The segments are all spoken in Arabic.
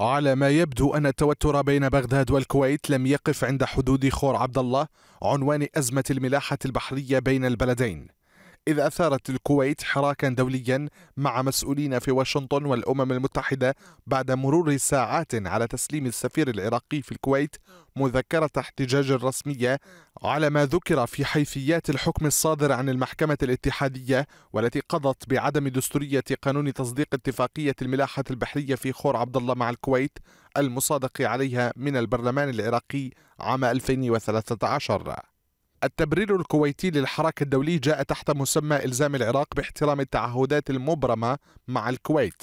على ما يبدو أن التوتر بين بغداد والكويت لم يقف عند حدود خور عبد الله عنوان أزمة الملاحة البحرية بين البلدين إذ أثارت الكويت حراكا دوليا مع مسؤولين في واشنطن والأمم المتحدة بعد مرور ساعات على تسليم السفير العراقي في الكويت مذكرة احتجاج رسمية على ما ذكر في حيثيات الحكم الصادر عن المحكمة الاتحادية والتي قضت بعدم دستورية قانون تصديق اتفاقية الملاحة البحرية في خور عبد الله مع الكويت المصادق عليها من البرلمان العراقي عام 2013 التبرير الكويتي للحراك الدولي جاء تحت مسمى إلزام العراق باحترام التعهدات المبرمة مع الكويت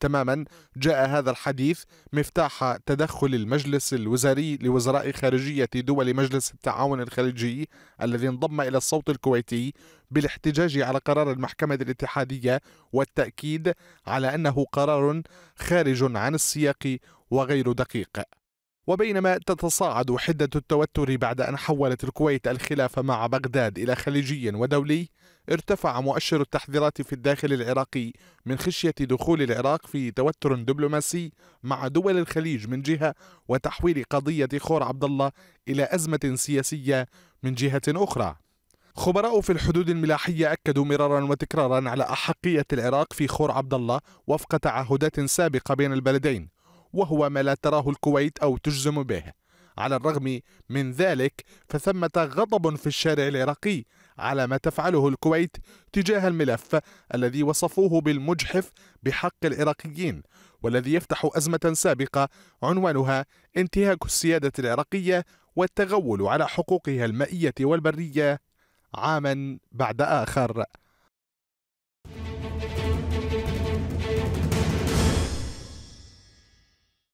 تماما جاء هذا الحديث مفتاح تدخل المجلس الوزاري لوزراء خارجية دول مجلس التعاون الخليجي الذي انضم إلى الصوت الكويتي بالاحتجاج على قرار المحكمة الاتحادية والتأكيد على أنه قرار خارج عن السياق وغير دقيق وبينما تتصاعد حدة التوتر بعد أن حولت الكويت الخلاف مع بغداد إلى خليجي ودولي ارتفع مؤشر التحذيرات في الداخل العراقي من خشية دخول العراق في توتر دبلوماسي مع دول الخليج من جهة وتحويل قضية خور عبد الله إلى أزمة سياسية من جهة أخرى خبراء في الحدود الملاحية أكدوا مرارا وتكرارا على أحقية العراق في خور عبد الله وفق تعهدات سابقة بين البلدين وهو ما لا تراه الكويت أو تجزم به على الرغم من ذلك فثمة غضب في الشارع العراقي على ما تفعله الكويت تجاه الملف الذي وصفوه بالمجحف بحق العراقيين والذي يفتح أزمة سابقة عنوانها انتهاك السيادة العراقية والتغول على حقوقها المائية والبرية عاما بعد آخر